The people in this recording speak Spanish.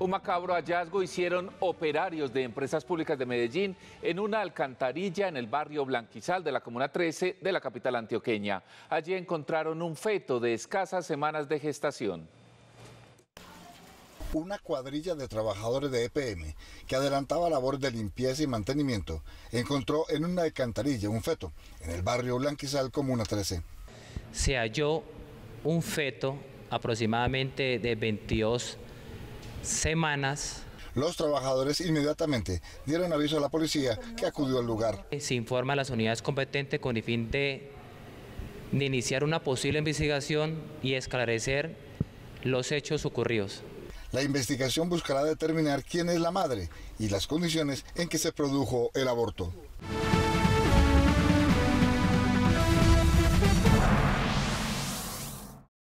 Un macabro hallazgo hicieron operarios de empresas públicas de Medellín en una alcantarilla en el barrio Blanquizal de la Comuna 13 de la capital antioqueña. Allí encontraron un feto de escasas semanas de gestación una cuadrilla de trabajadores de EPM que adelantaba labor de limpieza y mantenimiento encontró en una alcantarilla un feto en el barrio Blanquizal, Comuna 13. Se halló un feto aproximadamente de 22 semanas. Los trabajadores inmediatamente dieron aviso a la policía que acudió al lugar. Eh, se informa a las unidades competentes con el fin de, de iniciar una posible investigación y esclarecer los hechos ocurridos. La investigación buscará determinar quién es la madre y las condiciones en que se produjo el aborto.